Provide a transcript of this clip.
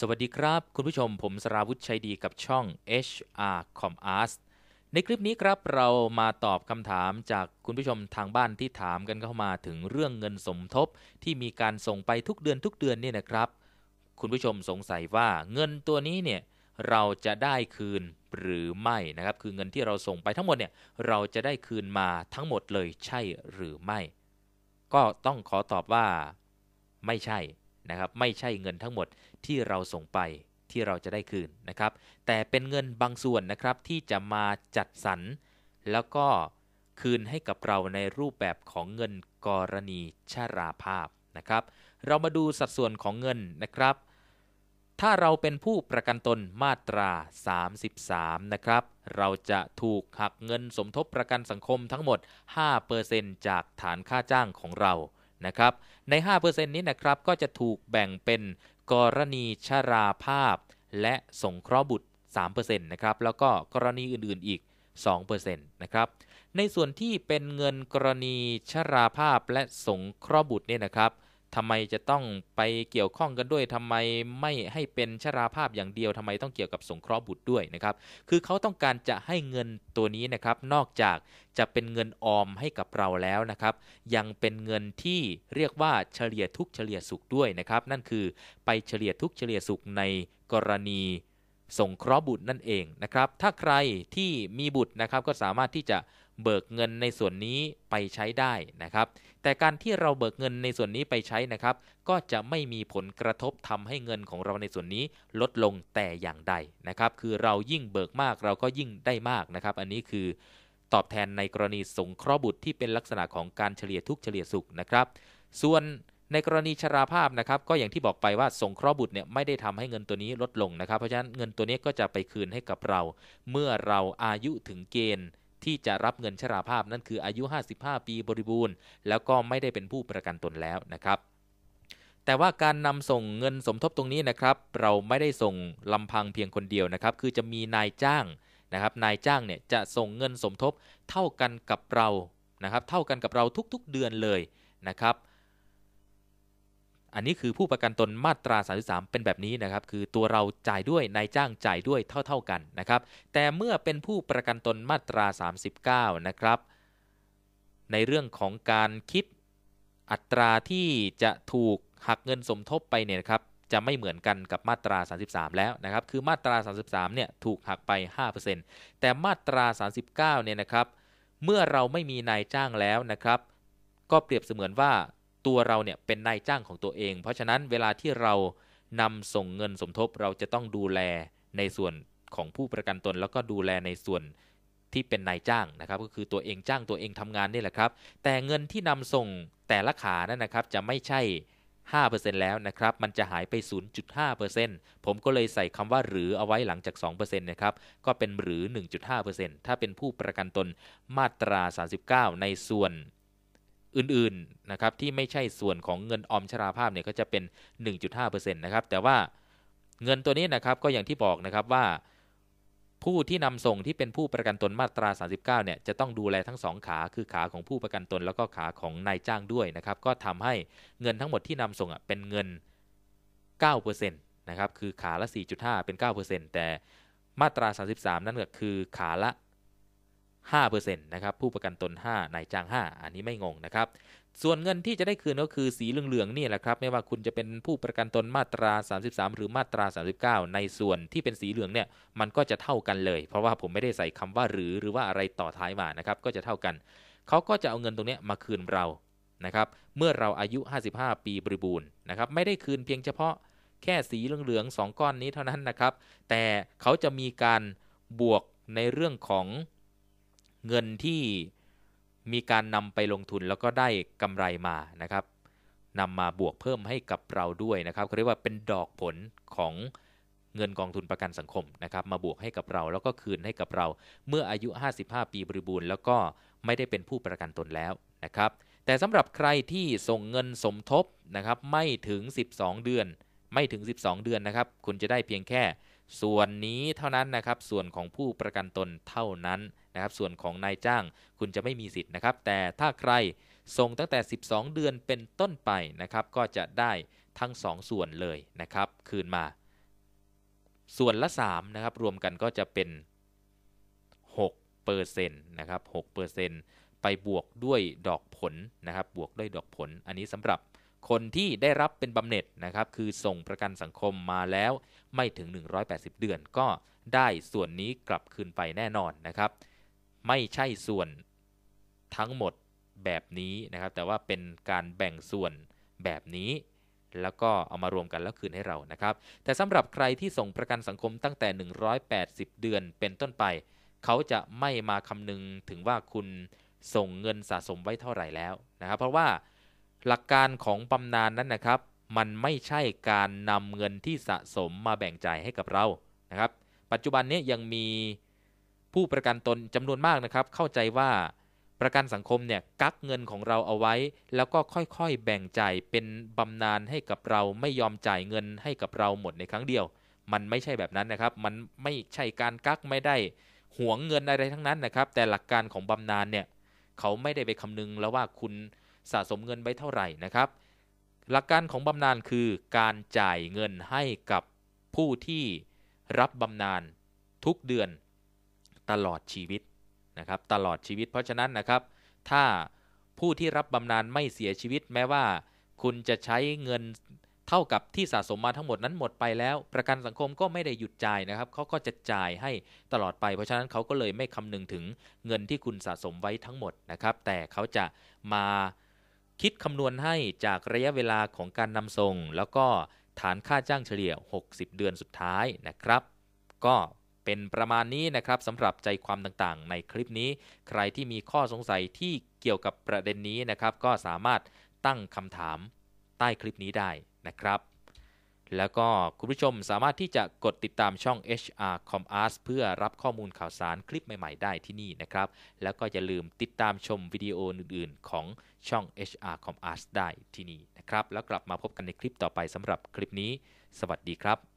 สวัสดีครับ คุณผู้ชมผมสราวุฒิชัยดีกับช่อง HR c o m a s t ในคลิปนี้ครับเรามาตอบคำถามจากคุณผู้ชมทางบ้านที่ถามกันเข้ามาถึงเรื่องเงินสมทบที่มีการส่งไปทุกเดือนทุกเดือนเนี่ยนะครับ คุณผู้ชมสงสัยว่าเงินตัวนี้เนี่ยเราจะได้คืนหรือไม่นะครับคือเงินที่เราส่งไปทั้งหมดเนี่ยเราจะได้คืนมาทั้งหมดเลยใช่หรือไม่ ก็ต้องขอตอบว่า ไม่ใช่นะครับไม่ใช่เงินทั้งหมดที่เราส่งไปที่เราจะได้คืนนะครับ แต่เป็นเงินบางส่วนนะครับที่จะมาจัดสรร แล้วก็คืนให้กับเราในรูปแบบของเงินกรณีชาราภาพนะครับ เรามาดูสัดส่วนของเงินนะครับ ถ้าเราเป็นผู้ประกันตนมาตรา33นะครับเราจะถูกหักเงินสมทบประกันสังคมทั้งหมด5%จากฐานค่าจ้างของเรานะครับใน 5%นี้นะครับก็จะถูกแบ่งเป็นกรณีชาราภาพและสงเคราะห์บุตร3%นะครับแล้วก็กรณีอื่นๆอีก2%นะครับในส่วนที่เป็นเงินกรณีชาราภาพและสงเคราะห์บุตรเนี่ยนะครับทำไมจะต้องไปเกี่ยวข้องกันด้วยทำไมไม่ให้เป็นชราภาพอย่างเดียวทำไมต้องเกี่ยวกับสงเคราะห์บุตรด้วยนะครับ คือเขาต้องการจะให้เงินตัวนี้นะครับนอกจากจะเป็นเงินออมให้กับเราแล้วนะครับยังเป็นเงินที่เรียกว่าเฉลี่ยทุกเฉลี่ยสุขด้วยนะครับ นั่นคือไปเฉลี่ยทุกเฉลี่ยสุขในกรณีสงเคราะห์บุตรนั่นเองนะครับถ้าใครที่มีบุตรนะครับ ก็สามารถที่จะเบิกเงินในส่วนนี้ไปใช้ได้นะครับ แต่การที่เราเบิกเงินในส่วนนี้ไปใช้นะครับ ก็จะไม่มีผลกระทบทำให้เงินของเราในส่วนนี้ลดลงแต่อย่างใดนะครับ คือเรายิ่งเบิกมากเราก็ยิ่งได้มากนะครับ อันนี้คือ ตอบแทนในกรณีสงเคราะห์บุตรที่เป็นลักษณะของการเฉลี่ยทุกเฉลี่ยสุขนะครับ ส่วนในกรณีชราภาพนะครับก็อย่างที่บอกไปว่าสงเคราะห์บุตรเนี่ยไม่ได้ทำให้เงินตัวนี้ลดลงนะครับ เพราะฉะนั้นเงินตัวนี้ก็จะไปคืนให้กับเรา เมื่อเราอายุถึงเกณฑ์ที่จะรับเงินชราภาพนั่นคืออายุ 55 ปีบริบูรณ์ แล้วก็ไม่ได้เป็นผู้ประกันตนแล้วนะครับ แต่ว่าการนำส่งเงินสมทบตรงนี้นะครับ เราไม่ได้ส่งลำพังเพียงคนเดียวนะครับ คือจะมีนายจ้างนะครับนายจ้างเนี่ยจะส่งเงินสมทบเท่ากันกับเรานะครับ เท่ากันกับเราทุก ๆ เดือนเลยนะครับอันนี้คือผู้ประกันตนมาตรา 33 เป็นแบบนี้นะครับคือตัวเราจ่ายด้วยนายจ้างจ่ายด้วยเท่าๆกันนะครับ แต่เมื่อเป็นผู้ประกันตนมาตรา39นะครับ ในเรื่องของการคิดอัตราที่จะถูกหักเงินสมทบไปเนี่ยครับ จะไม่เหมือนกันกับมาตรา 33 แล้วนะครับคือมาตรา 33เนี่ยถูกหักไป 5%แต่มาตรา 39เนี่ยนะครับ เมื่อเราไม่มีนายจ้างแล้วนะครับ ก็เปรียบเสมือนว่าตัวเราเนี่ยเป็นนายจ้างของตัวเอง เพราะฉะนั้นเวลาที่เรานำส่งเงินสมทบเราจะต้องดูแลในส่วนของผู้ประกันตนแล้วก็ดูแลในส่วนที่เป็นนายจ้างนะครับก็คือตัวเองจ้างตัวเองทำงานนี่แหละครับ แต่เงินที่นำส่งแต่ละขานั่นนะครับจะไม่ใช่ 5%แล้วนะครับ มันจะหายไป 0.5%ผมก็เลยใส่คำว่าหรือเอาไว้หลังจาก2%นะครับก็เป็นหรือ 1.5%ถ้าเป็นผู้ประกันตนมาตรา 39 ในส่วนอื่นๆนะครับที่ไม่ใช่ส่วนของเงินออมชราภาพเนี่ยก็จะเป็น 1.5%นะครับแต่ว่าเงินตัวนี้นะครับก็อย่างที่บอกนะครับว่า ผู้ที่นำส่งที่เป็นผู้ประกันตนมาตรา39เนี่ยจะต้องดูแลทั้ง 2 ขา คือขาของผู้ประกันตนแล้วก็ขาของนายจ้างด้วยนะครับก็ทำให้เงินทั้งหมดที่นำส่งอ่ะเป็นเงิน9%นะครับคือขาละ4.5เป็น9%แต่มาตรา 33 นั่นก็คือขาละ5%นะครับผู้ประกันตน5นายจ้าง 5 อันนี้ไม่งงนะครับ ส่วนเงินที่จะได้คืนก็คือสีเหลือง ๆ นี่แหละครับไม่ว่าคุณจะเป็นผู้ประกันตนมาตรา 33 หรือมาตรา 39 ในส่วนที่เป็นสีเหลืองเนี่ยมันก็จะเท่ากันเลย เพราะว่าผมไม่ได้ใส่คำว่าหรือหรือว่าอะไรต่อท้ายมานะครับ ก็จะเท่ากัน เขาก็จะเอาเงินตรงนี้มาคืนเรานะครับเมื่อเราอายุ 55 ปีบริบูรณ์นะครับไม่ได้คืนเพียงเฉพาะแค่สีเหลืองๆ2ก้อนนี้เท่านั้นนะครับแต่เขาจะมีการบวกในเรื่องของเงินที่มีการนำไปลงทุนแล้วก็ได้กำไรมานะครับนำมาบวกเพิ่มให้กับเราด้วยนะครับเขาเรียกว่าเป็นดอกผลของเงินกองทุนประกันสังคมนะครับ มาบวกให้กับเราแล้วก็คืนให้กับเรา เมื่ออายุ 55 ปีบริบูรณ์ แล้วก็ไม่ได้เป็นผู้ประกันตนแล้วนะครับ แต่สำหรับใครที่ส่งเงินสมทบนะครับ ไม่ถึง 12 เดือน ไม่ถึง 12 เดือนนะครับ คุณจะได้เพียงแค่ส่วนนี้เท่านั้นนะครับ ส่วนของผู้ประกันตนเท่านั้นนะครับส่วนของนายจ้างคุณจะไม่มีสิทธิ์นะครับ แต่ถ้าใครส่งตั้งแต่ 12 เดือนเป็นต้นไปนะครับ ก็จะได้ทั้ง2สส่วนเลยนะครับ คืนมา ส่วนละ3นะครับรวมกันก็จะเป็น6เปอร์เซ็นต์นะครับ6เปอร์เซ็นต์ไปบวกด้วยดอกผลนะครับ บวกด้วยดอกผลอันนี้สำหรับคนที่ได้รับเป็นบำเหน็จนะครับ คือส่งประกันสังคมมาแล้วไม่ถึง 180 เดือนก็ได้ส่วนนี้กลับคืนไปแน่นอนนะครับไม่ใช่ส่วนทั้งหมดแบบนี้นะครับ แต่ว่าเป็นการแบ่งส่วนแบบนี้ แล้วก็เอามารวมกันแล้วคืนให้เรานะครับ แต่สำหรับใครที่ส่งประกันสังคมตั้งแต่ 180 เดือน เป็นต้นไป เขาจะไม่มาคำนึงถึงว่าคุณส่งเงินสะสมไว้เท่าไหร่แล้วนะครับเพราะว่าหลักการของบำนาญนนั้นนะครับ มันไม่ใช่การนำเงินที่สะสมมาแบ่งจ่ายให้กับเรานะครับ ปัจจุบันนี้ยังมีผู้ประกันตนจำนวนมากนะครับเข้าใจว่าประกันสังคมเนี่ยกักเงินของเราเอาไว้ แล้วก็ค่อยๆ แบ่งจ่ายเป็นบำนาญให้กับเราไม่ยอมจ่ายเงินให้กับเราหมดในครั้งเดียว มันไม่ใช่แบบนั้นนะครับ มันไม่ใช่การกักไม่ได้หวงเงินอะไรทั้งนั้นนะครับ แต่หลักการของบำนาญเนี่ย เขาไม่ได้ไปคำนึงแล้วว่าคุณสะสมเงินไว้เท่าไหร่นะครับ หลักการของบำนาญคือการจ่ายเงินให้กับผู้ที่รับบำนาญทุกเดือนตลอดชีวิตนะครับตลอดชีวิตเพราะฉะนั้นนะครับ ถ้าผู้ที่รับบำนาญไม่เสียชีวิต แม้ว่าคุณจะใช้เงินเท่ากับที่สะสมมาทั้งหมดนั้นหมดไปแล้ว ประกันสังคมก็ไม่ได้หยุดจ่ายนะครับเขาก็จะจ่ายให้ตลอดไป เพราะฉะนั้นเขาก็เลยไม่คำนึงถึงเงินที่คุณสะสมไว้ทั้งหมดนะครับ แต่เขาจะมาคิดคำนวณให้จากระยะเวลาของการนำส่งแล้วก็ฐานค่าจ้างเฉลี่ย 60 เดือนสุดท้ายนะครับ ก็เป็นประมาณนี้นะครับสำหรับใจความต่างๆในคลิปนี้ใครที่มีข้อสงสัยที่เกี่ยวกับประเด็นนี้นะครับ ก็สามารถตั้งคำถามใต้คลิปนี้ได้นะครับ แล้วก็คุณผู้ชมสามารถที่จะกดติดตามช่อง HR c o m a s เพื่อรับข้อมูลข่าวสารคลิปใหม่ๆ ได้ที่นี่นะครับ แล้วก็อย่าลืมติดตามชมวิดีโออื่น ๆ ของช่อง HR c o m a s ได้ที่นี่นะครับแล้วกลับมาพบกันในคลิปต่อไปสำหรับคลิปนี้ สวัสดีครับ